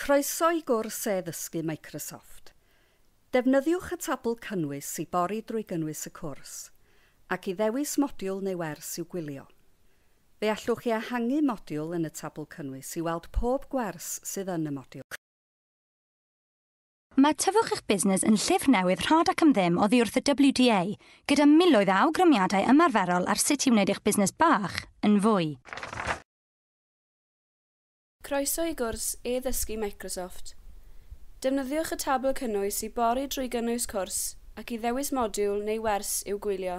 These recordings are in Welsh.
Croeso i gwrs e ddysgu Microsoft. Defnyddiwch y tabl cynnwys i bori drwy gynnwys y cwrs ac i ddewis modiwl neu wers i'w gwylio. Fe allwch chi ehangu modiwl yn y tabl cynnwys i weld pob gwers sydd yn y modiwl. Mae tyfwch eich busnes yn llyfr newydd rhad ac am ddim oddi wrth y WDA, gyda miloedd o awgrymiadau ymarferol ar sut i wneud eich busnes bach yn fwy. Croeso i gwrs e-ddysgu Microsoft. Defnyddiwch y tabl cynnwys i bori drwy gynnwys cwrs ac i ddewis modiwl neu wers i'w gwylio.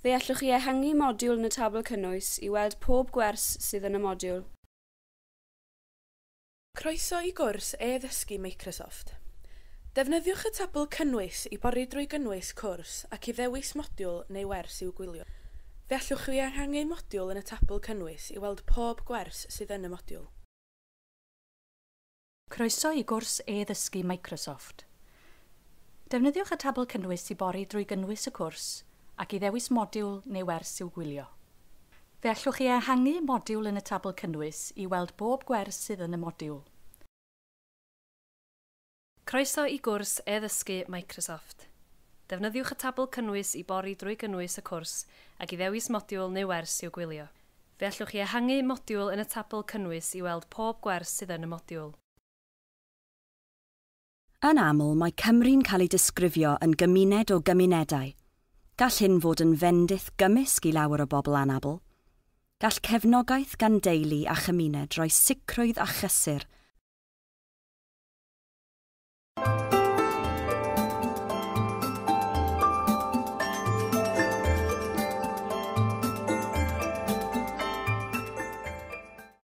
Fe allwch chi ehangu modiwl yn y tabl cynnwys i weld pob gwers sydd yn y modiwl. Croeso i gwrs e-ddysgu Microsoft. Defnyddiwch y tabl cynnwys i bori drwy gynnwys cwrs ac i ddewis modiwl neu wers i'w gwylio. Fe allwch chi ehangu modiwl yn y tabl cynnwys i weld pob gwers sydd yn y modiwl. Croeso i gwrs e-ddysgu Microsoft. Defnyddiwch y tabl cynnwys i bori drwy gynnwys y cwrs ac i ddewis modiwl neu wers i'w gwylio. Fe allwch chi ehangu modiwl yn y tabl cynnwys i weld bob gwers sydd yn y modiwl. Croeso i gwrs e-ddysgu Microsoft. Defnyddiwch y tabl cynnwys i bori drwy gynnwys y cwrs ac i ddewis modiwl neu wers i'w gwylio. Fe allwch chi ehangu modiwl yn y tabl cynnwys i weld pob gwers sydd yn y modiwl. Yn aml, mae Cymru'n cael ei disgrifio yn gymuned o gymunedau. Gall hyn fod yn fendith gymysg i lawer o bobl anabl. Gall cefnogaeth gan deulu a chymuned roi sicrwydd a chysur –